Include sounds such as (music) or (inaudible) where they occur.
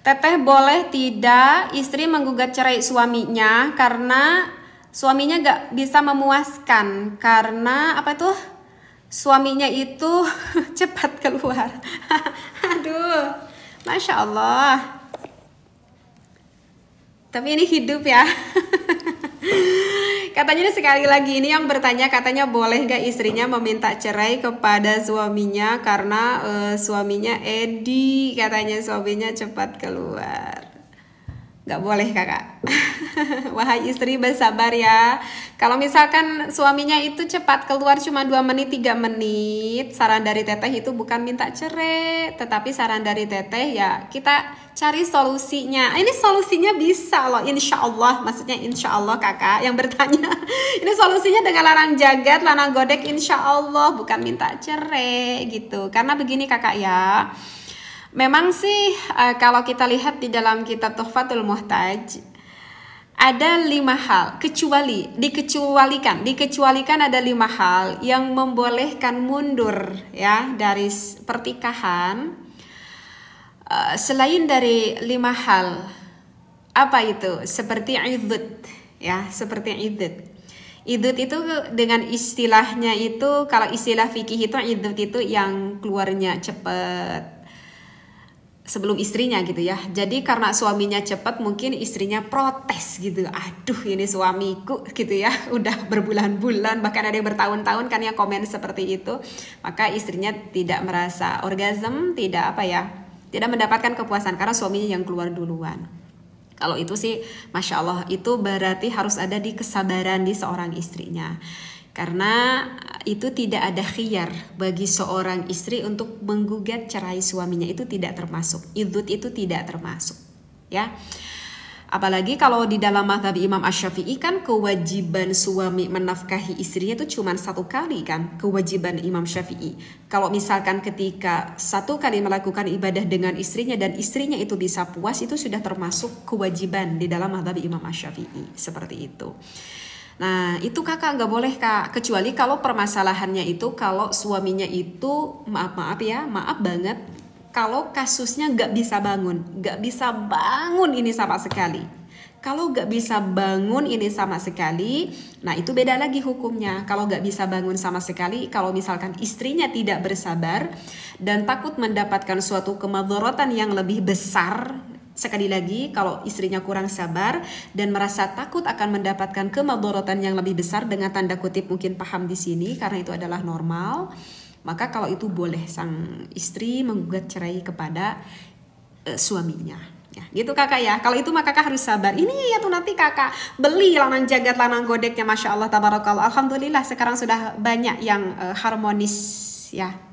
Teteh boleh tidak istri menggugat cerai suaminya karena suaminya gak bisa memuaskan karena apa tuh suaminya itu (laughs) cepat keluar. (laughs) Aduh, masya Allah. Tapi ini hidup ya. (laughs) Katanya ini sekali lagi ini yang bertanya katanya boleh gak istrinya meminta cerai kepada suaminya karena uh, suaminya Edi katanya suaminya cepat keluar. Gak boleh kakak. (laughs) (laughs) Wahai istri bersabar ya. Kalau misalkan suaminya itu cepat keluar cuma 2 menit 3 menit, saran dari teteh itu bukan minta cerai, tetapi saran dari teteh ya kita cari solusinya. Ini solusinya bisa loh, insya Allah. Maksudnya insya Allah kakak yang bertanya. (laughs) Ini solusinya dengan larang jagat, larang godek insya Allah. Bukan minta cerai gitu. Karena begini kakak ya. Memang sih eh, kalau kita lihat di dalam kitab Tuhfatul Muhtaj ada lima hal kecuali dikecualikan dikecualikan ada lima hal yang membolehkan mundur ya dari pertikahan eh, selain dari lima hal apa itu seperti idut ya seperti idut idut itu dengan istilahnya itu kalau istilah fikih itu idut itu yang keluarnya cepat sebelum istrinya gitu ya. Jadi karena suaminya cepat mungkin istrinya protes gitu. Aduh ini suamiku gitu ya. (laughs) Udah berbulan-bulan bahkan ada yang bertahun-tahun kan yang komen seperti itu. Maka istrinya tidak merasa orgasm, tidak apa ya. Tidak mendapatkan kepuasan karena suaminya yang keluar duluan. Kalau itu sih Masya Allah itu berarti harus ada di kesabaran di seorang istrinya karena itu tidak ada khiyar bagi seorang istri untuk menggugat cerai suaminya itu tidak termasuk. Idut itu tidak termasuk. Ya. Apalagi kalau di dalam mazhab Imam Asyafi'i kan kewajiban suami menafkahi istrinya itu cuma satu kali kan kewajiban Imam Syafi'i. Kalau misalkan ketika satu kali melakukan ibadah dengan istrinya dan istrinya itu bisa puas itu sudah termasuk kewajiban di dalam mazhab Imam Asyafi'i seperti itu. Nah, itu kakak nggak boleh kak, kecuali kalau permasalahannya itu kalau suaminya itu maaf maaf ya, maaf banget kalau kasusnya nggak bisa bangun, nggak bisa bangun ini sama sekali. Kalau nggak bisa bangun ini sama sekali, nah itu beda lagi hukumnya. Kalau nggak bisa bangun sama sekali, kalau misalkan istrinya tidak bersabar dan takut mendapatkan suatu kemadaratan yang lebih besar Sekali lagi, kalau istrinya kurang sabar dan merasa takut akan mendapatkan kemadorotan yang lebih besar dengan tanda kutip mungkin paham di sini karena itu adalah normal, maka kalau itu boleh sang istri menggugat cerai kepada uh, suaminya. Ya, gitu kakak ya. Kalau itu maka kakak harus sabar. Ini ya tuh nanti kakak beli lanang jagat lanang godeknya, masya Allah tabarakallah. Alhamdulillah sekarang sudah banyak yang uh, harmonis ya